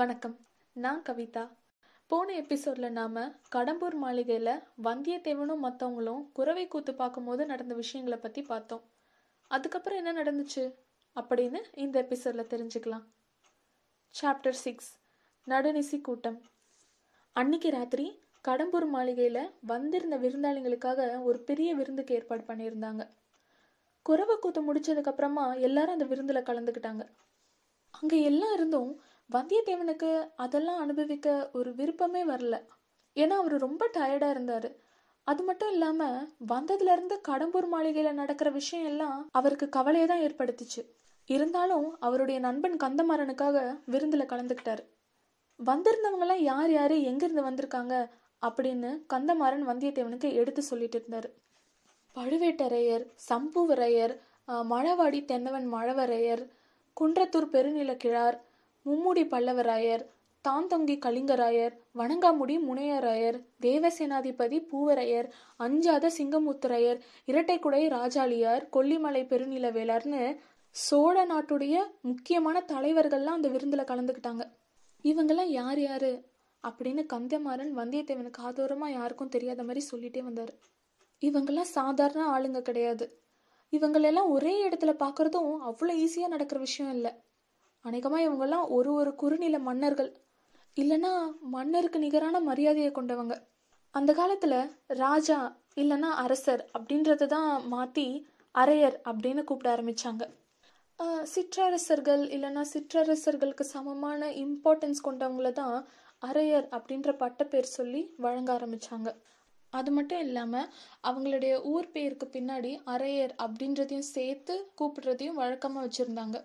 வணக்கம் நான் கவிதா போன எபிசோட்ல நாம் கடம்பூர் மாளிகையில் வந்தியத்தேவனும் மற்றவங்களும் குறவை கூத்து பார்க்கும்போது நடந்த விஷயங்களை பற்றி பார்த்தோம் அதுக்கப்புறம் என்ன நடந்துச்சு அப்படின்னு இந்த எபிசோட்ல தெரிஞ்சுக்கலாம் சாப்டர் சிக்ஸ் நடுநிசி கூட்டம் அன்னைக்கு ராத்திரி கடம்பூர் மாளிகையில் வந்திருந்த விருந்தாளிங்களுக்காக ஒரு பெரிய விருந்துக்கு ஏற்பாடு பண்ணியிருந்தாங்க குறவை கூத்து முடிச்சதுக்கப்புறமா எல்லாரும் அந்த விருந்தில் கலந்துக்கிட்டாங்க அங்கே எல்லாம் இருந்தும் வந்தியத்தேவனுக்கு அதெல்லாம் அனுபவிக்க ஒரு விருப்பமே வரல ஏன்னா அவர் ரொம்ப டயர்டாக இருந்தார் அது மட்டும் இல்லாமல் இருந்து கடம்பூர் மாளிகையில் நடக்கிற விஷயம் எல்லாம் அவருக்கு கவலையை தான் ஏற்படுத்திச்சு இருந்தாலும் அவருடைய நண்பன் கந்தமாறனுக்காக விருந்தில் கலந்துக்கிட்டார் எல்லாம் யார் யார் எங்கேருந்து வந்திருக்காங்க அப்படின்னு கந்தமாறன் வந்தியத்தேவனுக்கு எடுத்து சொல்லிட்டு இருந்தார் பழுவேட்டரையர் சம்புவரையர் மழவாடி தென்னவன் மழவரையர் குன்றத்தூர் பெருநிலக்கிழார் மும்முடி பல்லவராயர் தாந்தங்கி கலிங்கராயர் வணங்காமுடி முனையராயர் தேவசேனாதிபதி பூவரையர் அஞ்சாத சிங்கமுத்துரையர் இரட்டைக்குடை ராஜாளியார் கொல்லிமலை பெருநிலவேலார்னு சோழ நாட்டுடைய முக்கியமான தலைவர்கள்லாம் அந்த விருந்தில் கலந்துக்கிட்டாங்க இவங்கெல்லாம் யார் யார் அப்படின்னு கந்தமாறன் வந்தியத்தேவனுக்கு ஆதோரமாக யாருக்கும் தெரியாத மாதிரி சொல்லிட்டே வந்தார் இவங்கெல்லாம் சாதாரண ஆளுங்க கிடையாது இவங்களெல்லாம் ஒரே இடத்துல பார்க்குறதும் அவ்வளோ ஈஸியாக நடக்கிற விஷயம் இல்லை அநேகமாக இவங்கெல்லாம் ஒரு ஒரு குறுநில மன்னர்கள் இல்லைன்னா மன்னருக்கு நிகரான மரியாதையை கொண்டவங்க அந்த காலத்தில் ராஜா இல்லைன்னா அரசர் அப்படின்றத தான் மாற்றி அரையர் அப்படின்னு கூப்பிட ஆரம்பித்தாங்க சிற்றரசர்கள் இல்லைன்னா சிற்றரசர்களுக்கு சமமான இம்பார்ட்டன்ஸ் கொண்டவங்கள தான் அரையர் அப்படின்ற பட்டப்பேர் சொல்லி வழங்க ஆரம்பித்தாங்க அது மட்டும் இல்லாமல் அவங்களுடைய ஊர் பேருக்கு பின்னாடி அரையர் அப்படின்றதையும் சேர்த்து கூப்பிடுறதையும் வழக்கமாக வச்சுருந்தாங்க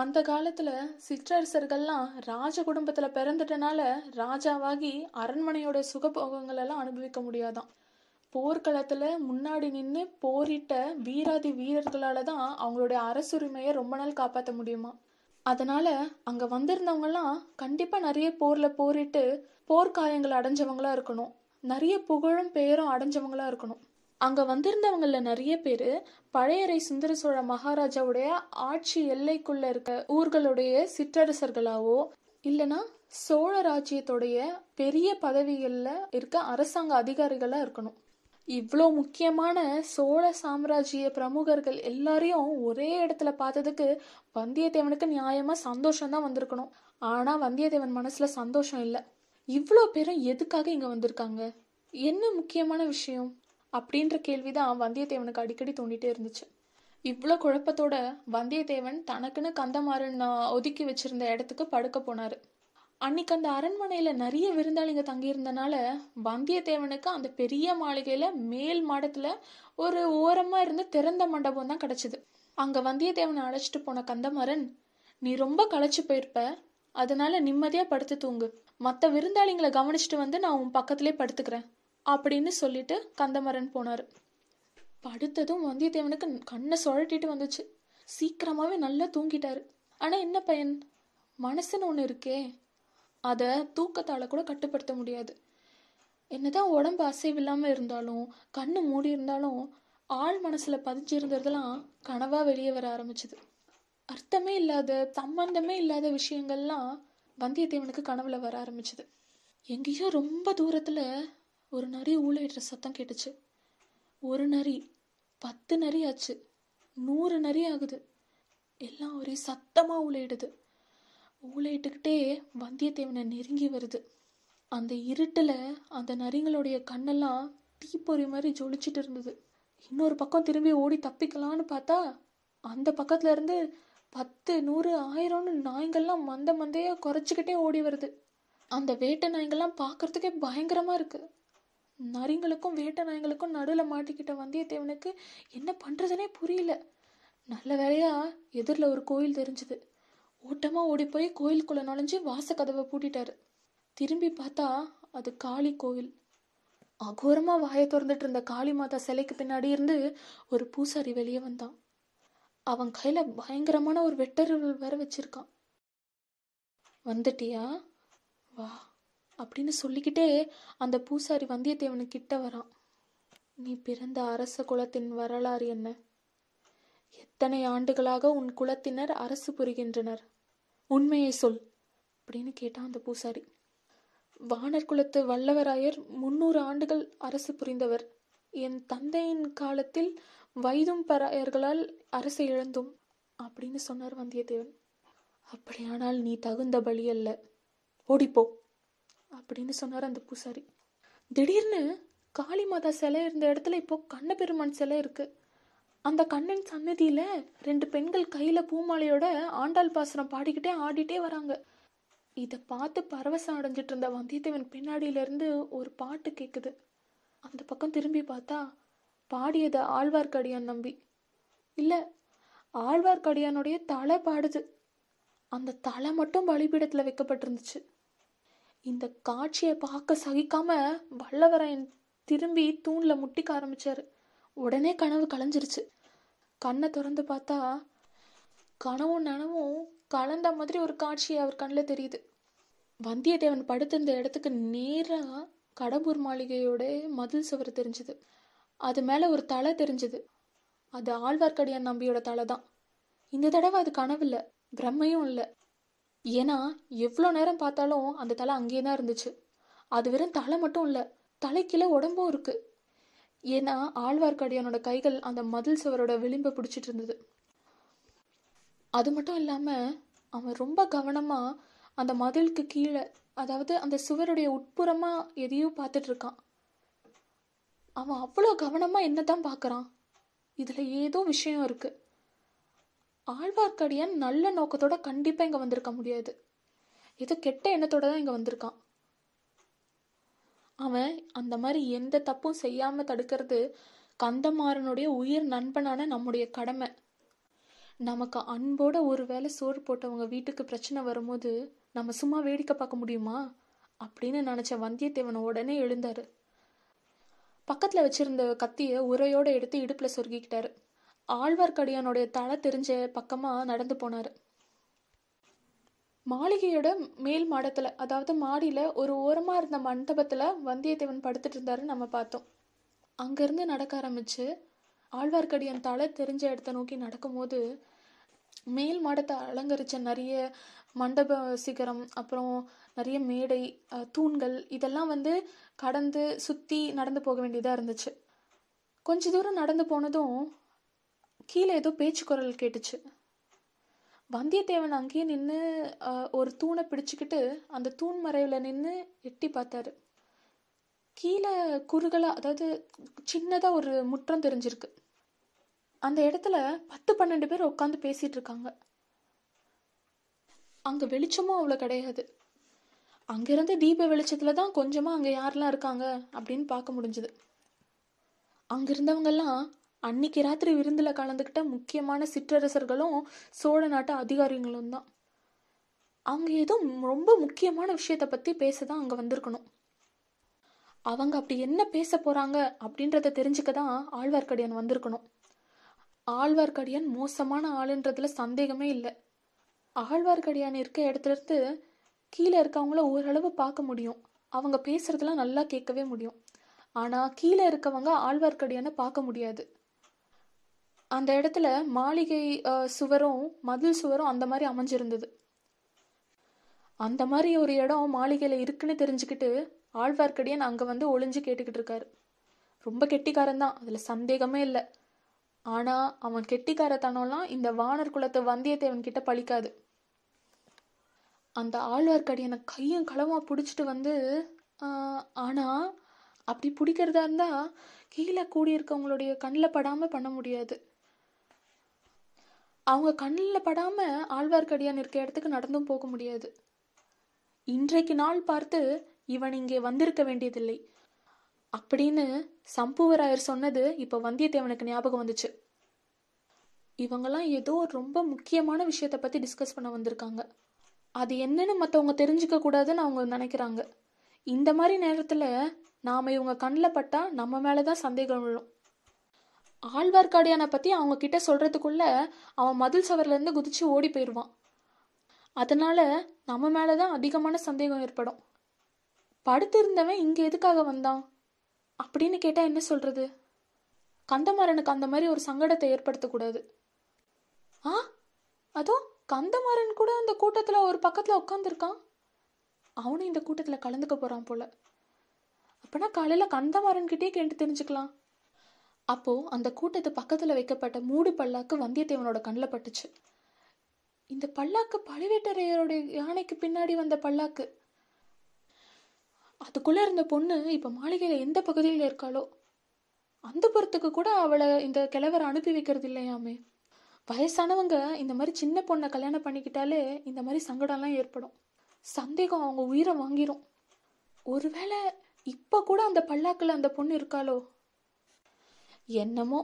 அந்த காலத்துல சிற்றரசர்கள்லாம் ராஜ குடும்பத்துல பிறந்துட்டனால ராஜாவாகி அரண்மனையோட சுகபோகங்கள் எல்லாம் அனுபவிக்க முடியாதான் போர்க்களத்துல முன்னாடி நின்று போரிட்ட வீராதி வீரர்களால தான் அவங்களுடைய அரசுரிமையை ரொம்ப நாள் காப்பாற்ற முடியுமா அதனால அங்க வந்திருந்தவங்கலாம் கண்டிப்பா நிறைய போர்ல போரிட்டு போர்க்காயங்கள் அடைஞ்சவங்களா இருக்கணும் நிறைய புகழும் பெயரும் அடைஞ்சவங்களா இருக்கணும் அங்க வந்திருந்தவங்கள நிறைய பேர் பழையறை சுந்தர சோழ மகாராஜாவுடைய ஆட்சி எல்லைக்குள்ள இருக்க ஊர்களுடைய சிற்றரசர்களாவோ இல்லனா சோழ ராஜ்யத்துடைய பெரிய பதவிகள்ல இருக்க அரசாங்க அதிகாரிகளா இருக்கணும் இவ்வளோ முக்கியமான சோழ சாம்ராஜ்ய பிரமுகர்கள் எல்லாரையும் ஒரே இடத்துல பார்த்ததுக்கு வந்தியத்தேவனுக்கு நியாயமா சந்தோஷம் தான் வந்திருக்கணும் ஆனா வந்தியத்தேவன் மனசுல சந்தோஷம் இல்லை இவ்வளோ பேரும் எதுக்காக இங்க வந்திருக்காங்க என்ன முக்கியமான விஷயம் அப்படின்ற கேள்விதான் வந்தியத்தேவனுக்கு அடிக்கடி தோண்டிட்டே இருந்துச்சு இவ்வளோ குழப்பத்தோட வந்தியத்தேவன் தனக்குன்னு கந்தமாறன் ஒதுக்கி வச்சிருந்த இடத்துக்கு படுக்க போனார் அன்னைக்கு அந்த அரண்மனையில் நிறைய விருந்தாளிங்க தங்கியிருந்தனால வந்தியத்தேவனுக்கு அந்த பெரிய மாளிகையில் மேல் மாடத்தில் ஒரு ஓரமாக இருந்து திறந்த மண்டபம் தான் கிடச்சிது அங்கே வந்தியத்தேவனை அழைச்சிட்டு போன கந்தமாறன் நீ ரொம்ப களைச்சு போயிருப்ப அதனால நிம்மதியாக படுத்து தூங்கு மற்ற விருந்தாளிங்களை கவனிச்சுட்டு வந்து நான் உன் பக்கத்துலேயே படுத்துக்கிறேன் அப்படின்னு சொல்லிட்டு கந்தமரன் போனார் படுத்ததும் வந்தியத்தேவனுக்கு கண்ணை சுழட்டிட்டு வந்துச்சு சீக்கிரமாகவே நல்லா தூங்கிட்டாரு ஆனால் என்ன பையன் மனசுன்னு ஒன்று இருக்கே அதை தூக்கத்தால் கூட கட்டுப்படுத்த முடியாது என்னதான் உடம்பு அசைவில்லாமல் இருந்தாலும் கண்ணு மூடி இருந்தாலும் ஆள் மனசில் பதிஞ்சிருந்ததெல்லாம் கனவாக வெளியே வர ஆரம்பிச்சுது அர்த்தமே இல்லாத சம்பந்தமே இல்லாத விஷயங்கள்லாம் வந்தியத்தேவனுக்கு கனவுல வர ஆரம்பிச்சுது எங்கேயோ ரொம்ப தூரத்தில் ஒரு நரி ஊழையிடுற சத்தம் கேட்டுச்சு ஒரு நரி பத்து நரி ஆச்சு நூறு நரி ஆகுது எல்லாம் ஒரே சத்தமாக ஊழையிடுது ஊழையிட்டுக்கிட்டே வந்தியத்தேவனை நெருங்கி வருது அந்த இருட்டில் அந்த நரிங்களுடைய கண்ணெல்லாம் தீப்பொறி மாதிரி ஜொலிச்சிட்டு இருந்தது இன்னொரு பக்கம் திரும்பி ஓடி தப்பிக்கலாம்னு பார்த்தா அந்த பக்கத்துல இருந்து பத்து நூறு ஆயிரம்னு நாய்ங்கள்லாம் மந்த மந்தையா குறைச்சிக்கிட்டே ஓடி வருது அந்த வேட்டை நாய்ங்கள்லாம் பார்க்கறதுக்கே பயங்கரமா இருக்கு நரிங்களுக்கும் வேட்ட நாய்களுக்கும் நடுவில் மாட்டிக்கிட்ட வந்தியத்தேவனுக்கு என்ன பண்ணுறதுனே புரியல நல்ல வேலையா எதிரில் ஒரு கோயில் தெரிஞ்சுது ஓட்டமாக ஓடி போய் கோயிலுக்குள்ளே நுழைஞ்சு வாசக்கதவை பூட்டிட்டாரு திரும்பி பார்த்தா அது காளி கோவில் அகோரமாக வாயை திறந்துட்டு இருந்த காளி மாதா சிலைக்கு பின்னாடி இருந்து ஒரு பூசாரி வெளியே வந்தான் அவன் கையில் பயங்கரமான ஒரு வெட்டருவல் வேற வச்சிருக்கான் வந்துட்டியா வா அப்படின்னு சொல்லிக்கிட்டே அந்த பூசாரி வந்தியத்தேவனு கிட்ட வரான் நீ பிறந்த அரச குலத்தின் வரலாறு என்ன எத்தனை ஆண்டுகளாக உன் குலத்தினர் அரசு புரிகின்றனர் உண்மையை சொல் அப்படின்னு கேட்டான் அந்த பூசாரி வானர் குலத்து வல்லவராயர் முன்னூறு ஆண்டுகள் அரசு புரிந்தவர் என் தந்தையின் காலத்தில் வைதும் பராயர்களால் அரசை இழந்தும் அப்படின்னு சொன்னார் வந்தியத்தேவன் அப்படியானால் நீ தகுந்த பலி அல்ல ஓடிப்போ அப்படின்னு சொன்னார் அந்த பூசாரி திடீர்னு காளி மாதா சிலை இருந்த இடத்துல இப்போ கண்ணபெருமான் சிலை இருக்கு அந்த கண்ணன் சன்னதியில ரெண்டு பெண்கள் கையில பூமாலையோட ஆண்டாள் பாசனம் பாடிக்கிட்டே ஆடிட்டே வராங்க இதை பார்த்து பரவசம் அடைஞ்சிட்டு இருந்த வந்தியத்தேவன் பின்னாடியில இருந்து ஒரு பாட்டு கேக்குது அந்த பக்கம் திரும்பி பார்த்தா பாடியதை ஆழ்வார்க்கடியான் நம்பி இல்ல ஆழ்வார்க்கடியானுடைய தலை பாடுது அந்த தலை மட்டும் பலிபீடத்துல வைக்கப்பட்டிருந்துச்சு இந்த காட்சியை பார்க்க சகிக்காம வல்லவரையன் திரும்பி தூண்ல முட்டிக்க ஆரம்பிச்சாரு உடனே கனவு களைஞ்சிருச்சு கண்ணை திறந்து பார்த்தா கனவும் நனவும் கலந்த மாதிரி ஒரு காட்சி அவர் கண்ணில் தெரியுது வந்தியத்தேவன் படுத்திருந்த இடத்துக்கு நேராக கடம்பூர் மாளிகையோட மதில் சுவர் தெரிஞ்சுது அது மேலே ஒரு தலை தெரிஞ்சுது அது ஆழ்வார்க்கடியான் நம்பியோட தலை தான் இந்த தடவை அது கனவு இல்லை பிரம்மையும் இல்லை ஏன்னா எவ்வளோ நேரம் பார்த்தாலும் அந்த தலை அங்கேயே தான் இருந்துச்சு அது வெறும் தலை மட்டும் இல்லை தலைக்கீழே உடம்பும் இருக்கு ஏன்னா ஆழ்வார்க்கடியானோட கைகள் அந்த மதில் சுவரோட விளிம்பை பிடிச்சிட்டு இருந்தது அது மட்டும் இல்லாமல் அவன் ரொம்ப கவனமாக அந்த மதிலுக்கு கீழே அதாவது அந்த சுவருடைய உட்புறமாக எதையோ பார்த்துட்டு இருக்கான் அவன் அவ்வளோ கவனமாக என்ன தான் பார்க்குறான் இதில் ஏதோ விஷயம் இருக்குது ஆழ்வார்க்கடியான் நல்ல நோக்கத்தோட கண்டிப்பா இங்க வந்திருக்க முடியாது ஏதோ கெட்ட எண்ணத்தோட தான் இங்க வந்திருக்கான் அவன் அந்த மாதிரி எந்த தப்பும் செய்யாம தடுக்கிறது கந்தமாறனுடைய உயிர் நண்பனான நம்முடைய கடமை நமக்கு அன்போட ஒரு வேளை சோறு போட்டவங்க வீட்டுக்கு பிரச்சனை வரும்போது நம்ம சும்மா வேடிக்கை பார்க்க முடியுமா அப்படின்னு நினச்ச வந்தியத்தேவன் உடனே எழுந்தாரு பக்கத்தில் வச்சிருந்த கத்தியை உரையோடு எடுத்து இடுப்பில் சொருகிக்கிட்டாரு ஆழ்வார்க்கடியானுடைய தலை தெரிஞ்ச பக்கமாக நடந்து போனார் மாளிகையோட மேல் மாடத்தில் அதாவது மாடியில் ஒரு ஓரமாக இருந்த மண்டபத்தில் வந்தியத்தேவன் படுத்துட்டு இருந்தாரு நம்ம பார்த்தோம் அங்கேருந்து நடக்க ஆரம்பிச்சு ஆழ்வார்க்கடியான் தலை தெரிஞ்ச இடத்த நோக்கி நடக்கும்போது மேல் மாடத்தை அலங்கரித்த நிறைய மண்டப சிகரம் அப்புறம் நிறைய மேடை தூண்கள் இதெல்லாம் வந்து கடந்து சுற்றி நடந்து போக வேண்டியதாக இருந்துச்சு கொஞ்ச தூரம் நடந்து போனதும் கீழே ஏதோ பேச்சு குரல் கேட்டுச்சு வந்தியத்தேவன் அங்கேயே நின்று ஒரு தூணை பிடிச்சுக்கிட்டு அந்த தூண் மறைவில் நின்று எட்டி பார்த்தாரு கீழே குறுகலாக அதாவது சின்னதாக ஒரு முற்றம் தெரிஞ்சிருக்கு அந்த இடத்துல பத்து பன்னெண்டு பேர் உட்காந்து பேசிகிட்டு இருக்காங்க அங்கே வெளிச்சமும் அவ்வளோ கிடையாது அங்கேருந்து தீப வெளிச்சத்தில் தான் கொஞ்சமாக அங்கே யாரெல்லாம் இருக்காங்க அப்படின்னு பார்க்க முடிஞ்சுது அங்கிருந்தவங்கெல்லாம் அன்னைக்கு ராத்திரி விருந்தில் கலந்துக்கிட்ட முக்கியமான சிற்றரசர்களும் சோழ நாட்டு அதிகாரிகளும் தான் அவங்க ஏதோ ரொம்ப முக்கியமான விஷயத்த பற்றி பேச தான் அங்கே வந்திருக்கணும் அவங்க அப்படி என்ன பேச போகிறாங்க அப்படின்றத தெரிஞ்சுக்க தான் ஆழ்வார்க்கடியான் வந்திருக்கணும் ஆழ்வார்க்கடியான் மோசமான ஆளுன்றதுல சந்தேகமே இல்லை ஆழ்வார்க்கடியான் இருக்க இடத்துலேருந்து கீழே இருக்கவங்கள ஓரளவு பார்க்க முடியும் அவங்க பேசுறதுலாம் நல்லா கேட்கவே முடியும் ஆனால் கீழே இருக்கவங்க ஆழ்வார்க்கடியானை பார்க்க முடியாது அந்த இடத்துல மாளிகை சுவரும் மதில் சுவரும் அந்த மாதிரி அமைஞ்சிருந்தது அந்த மாதிரி ஒரு இடம் மாளிகையில் இருக்குன்னு தெரிஞ்சுக்கிட்டு ஆழ்வார்க்கடியன் அங்கே வந்து ஒளிஞ்சு கேட்டுக்கிட்டு இருக்காரு ரொம்ப கெட்டிக்காரன் தான் அதில் சந்தேகமே இல்லை ஆனால் அவன் கெட்டிக்காரத்தனம்லாம் இந்த வானர் குலத்தை வந்தியத்தேவன் கிட்ட பழிக்காது அந்த ஆழ்வார்க்கடியனை கையும் களமாக பிடிச்சிட்டு வந்து ஆனால் அப்படி பிடிக்கிறதா இருந்தால் கீழே கூடியிருக்கவங்களுடைய கண்ணில் படாமல் பண்ண முடியாது அவங்க கண்ணில் படாமல் ஆழ்வார்க்கடியான் இருக்க இடத்துக்கு நடந்தும் போக முடியாது இன்றைக்கு நாள் பார்த்து இவன் இங்கே வந்திருக்க வேண்டியதில்லை அப்படின்னு சம்புவராயர் சொன்னது இப்போ வந்தியத்தேவனுக்கு ஞாபகம் வந்துச்சு இவங்கெல்லாம் ஏதோ ரொம்ப முக்கியமான விஷயத்த பற்றி டிஸ்கஸ் பண்ண வந்திருக்காங்க அது என்னன்னு மற்றவங்க தெரிஞ்சுக்க கூடாதுன்னு அவங்க நினைக்கிறாங்க இந்த மாதிரி நேரத்தில் நாம் இவங்க கண்ணில் பட்டால் நம்ம மேலே தான் சந்தேகம் விழும் ஆழ்வார்க்கடியானை பற்றி அவங்க கிட்ட சொல்கிறதுக்குள்ள அவன் மதில் சவர்லேருந்து குதிச்சு ஓடி போயிடுவான் அதனால் நம்ம மேலே தான் அதிகமான சந்தேகம் ஏற்படும் படுத்திருந்தவன் இங்கே எதுக்காக வந்தான் அப்படின்னு கேட்டால் என்ன சொல்கிறது கந்தமாறனுக்கு அந்த மாதிரி ஒரு சங்கடத்தை ஏற்படுத்தக்கூடாது ஆ அதோ கந்தமாறன் கூட அந்த கூட்டத்தில் ஒரு பக்கத்தில் உட்காந்துருக்கான் அவனும் இந்த கூட்டத்தில் கலந்துக்க போகிறான் போல அப்போனா காலையில் கந்தமாறன்கிட்டே கேட்டு தெரிஞ்சுக்கலாம் அப்போ அந்த கூட்டத்து பக்கத்துல வைக்கப்பட்ட மூடு பல்லாக்கு வந்தியத்தேவனோட கண்ணில் பட்டுச்சு இந்த பல்லாக்கு பழுவேட்டரையருடைய யானைக்கு பின்னாடி வந்த பல்லாக்கு அதுக்குள்ள இருந்த பொண்ணு இப்ப மாளிகையில எந்த பகுதியில் இருக்காளோ அந்த புறத்துக்கு கூட அவளை இந்த கிழவரை அனுப்பி வைக்கிறது இல்லையாமே வயசானவங்க இந்த மாதிரி சின்ன பொண்ணை கல்யாணம் பண்ணிக்கிட்டாலே இந்த மாதிரி சங்கடம்லாம் ஏற்படும் சந்தேகம் அவங்க உயிரை வாங்கிரும் ஒருவேளை இப்போ கூட அந்த பல்லாக்கில் அந்த பொண்ணு இருக்காளோ என்னமோ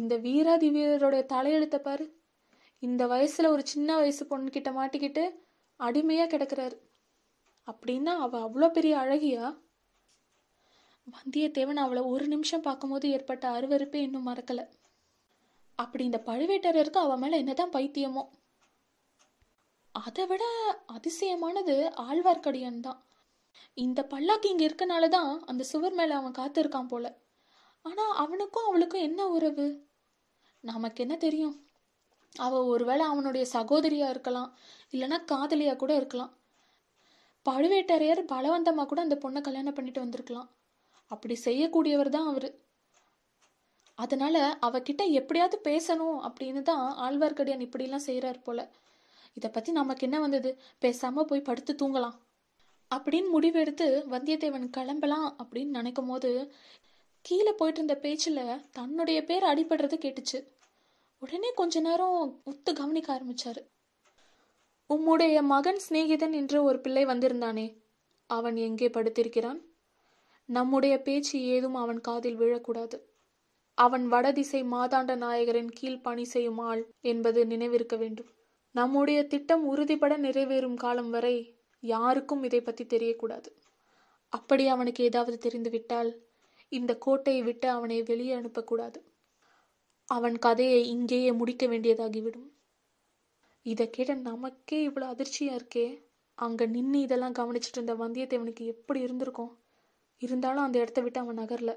இந்த வீராதி வீரரோட தலையெழுத்த பாரு இந்த வயசுல ஒரு சின்ன வயசு பொண்ணுக்கிட்ட மாட்டிக்கிட்டு அடிமையா கிடக்குறாரு அப்படின்னா அவ அவ்வளோ பெரிய அழகியா வந்தியத்தேவன் அவளை ஒரு நிமிஷம் பார்க்கும்போது ஏற்பட்ட அருவறுப்பே இன்னும் மறக்கல அப்படி இந்த பழுவேட்டரருக்கு அவன் மேல என்னதான் பைத்தியமோ அதை விட அதிசயமானது ஆழ்வார்க்கடியான் தான் இந்த பல்லாக்கு இங்க இருக்கனால தான் அந்த சுவர் மேல அவன் காத்திருக்கான் போல ஆனால் அவனுக்கும் அவளுக்கும் என்ன உறவு நமக்கு என்ன தெரியும் அவள் ஒருவேளை அவனுடைய சகோதரியாக இருக்கலாம் இல்லைன்னா காதலியாக கூட இருக்கலாம் பழுவேட்டரையர் பலவந்தமாக கூட அந்த பொண்ணை கல்யாணம் பண்ணிட்டு வந்திருக்கலாம் அப்படி செய்யக்கூடியவர் தான் அவர் அதனால அவகிட்ட எப்படியாவது பேசணும் அப்படின்னு தான் ஆழ்வார்க்கடியான் இப்படிலாம் செய்யறாரு போல இதை பற்றி நமக்கு என்ன வந்தது பேசாமல் போய் படுத்து தூங்கலாம் அப்படின்னு முடிவெடுத்து வந்தியத்தேவன் கிளம்பலாம் அப்படின்னு நினைக்கும் போது கீழே போயிட்டு இருந்த பேச்சில் தன்னுடைய பேர் அடிபடுறது கேட்டுச்சு உடனே கொஞ்ச நேரம் உத்து கவனிக்க ஆரம்பிச்சாரு உம்முடைய மகன் சிநேகிதன் என்று ஒரு பிள்ளை வந்திருந்தானே அவன் எங்கே படுத்திருக்கிறான் நம்முடைய பேச்சு ஏதும் அவன் காதில் விழக்கூடாது அவன் வடதிசை மாதாண்ட நாயகரின் கீழ் பணி செய்யும் ஆள் என்பது நினைவிருக்க வேண்டும் நம்முடைய திட்டம் உறுதிபட நிறைவேறும் காலம் வரை யாருக்கும் இதை பற்றி தெரியக்கூடாது அப்படி அவனுக்கு ஏதாவது தெரிந்துவிட்டால் இந்த கோட்டையை விட்டு அவனை வெளியே அனுப்பக்கூடாது அவன் கதையை இங்கேயே முடிக்க வேண்டியதாகிவிடும் இதை கேட்ட நமக்கே இவ்வளோ அதிர்ச்சியாக இருக்கே அங்கே நின்று இதெல்லாம் கவனிச்சிட்டு இருந்த வந்தியத்தேவனுக்கு எப்படி இருந்திருக்கும் இருந்தாலும் அந்த இடத்த விட்டு அவன் நகரல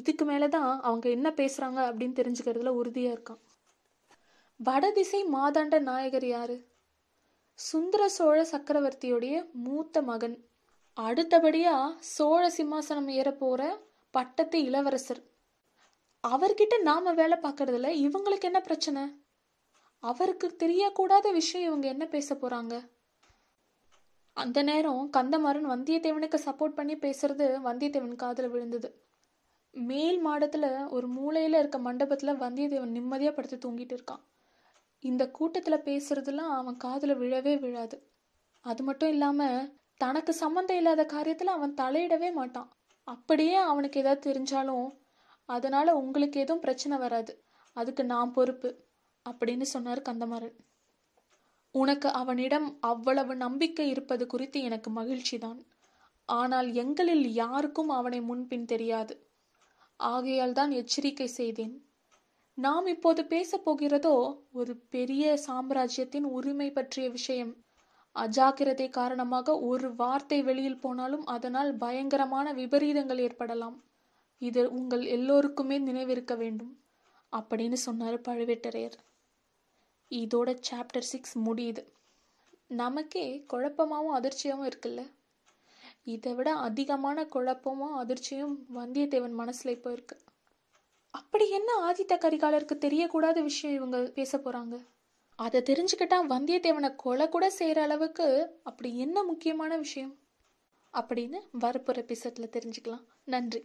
இதுக்கு மேலே தான் அவங்க என்ன பேசுகிறாங்க அப்படின்னு தெரிஞ்சுக்கிறதுல உறுதியாக இருக்கான் வடதிசை மாதாண்ட நாயகர் யாரு சுந்தர சோழ சக்கரவர்த்தியுடைய மூத்த மகன் அடுத்தபடியாக சோழ சிம்மாசனம் ஏற போகிற பட்டத்து இளவரசர் அவர்கிட்ட நாம வேலை பார்க்கறதுல இவங்களுக்கு என்ன பிரச்சனை அவருக்கு தெரியக்கூடாத விஷயம் இவங்க என்ன பேச போறாங்க அந்த நேரம் கந்தமாறன் வந்தியத்தேவனுக்கு சப்போர்ட் பண்ணி பேசுறது வந்தியத்தேவன் காதில் விழுந்தது மேல் மாடத்துல ஒரு மூலையில இருக்க மண்டபத்துல வந்தியத்தேவன் நிம்மதியா படுத்து தூங்கிட்டு இருக்கான் இந்த கூட்டத்துல பேசுறதுலாம் அவன் காதல விழவே விழாது அது மட்டும் இல்லாம தனக்கு சம்மந்தம் இல்லாத காரியத்துல அவன் தலையிடவே மாட்டான் அப்படியே அவனுக்கு ஏதாவது தெரிஞ்சாலும் அதனால் உங்களுக்கு எதுவும் பிரச்சனை வராது அதுக்கு நான் பொறுப்பு அப்படின்னு சொன்னார் கந்தமாறன் உனக்கு அவனிடம் அவ்வளவு நம்பிக்கை இருப்பது குறித்து எனக்கு மகிழ்ச்சிதான் ஆனால் எங்களில் யாருக்கும் அவனை முன்பின் தெரியாது ஆகையால் தான் எச்சரிக்கை செய்தேன் நாம் இப்போது போகிறதோ ஒரு பெரிய சாம்ராஜ்யத்தின் உரிமை பற்றிய விஷயம் அஜாக்கிரதை காரணமாக ஒரு வார்த்தை வெளியில் போனாலும் அதனால் பயங்கரமான விபரீதங்கள் ஏற்படலாம் இது உங்கள் எல்லோருக்குமே நினைவிருக்க வேண்டும் அப்படின்னு சொன்னார் பழுவேட்டரையர் இதோட சாப்டர் சிக்ஸ் முடியுது நமக்கே குழப்பமாகவும் அதிர்ச்சியாகவும் இருக்குல்ல இதை விட அதிகமான குழப்பமும் அதிர்ச்சியும் வந்தியத்தேவன் மனசில் இப்போ இருக்கு அப்படி என்ன ஆதித்த கரிகாலருக்கு தெரியக்கூடாத விஷயம் இவங்க பேச போகிறாங்க அதை தெரிஞ்சுக்கிட்டா வந்தியத்தேவனை கொலை கூட செய்கிற அளவுக்கு அப்படி என்ன முக்கியமான விஷயம் அப்படின்னு வரப்போகிற எபிசோடில் தெரிஞ்சுக்கலாம் நன்றி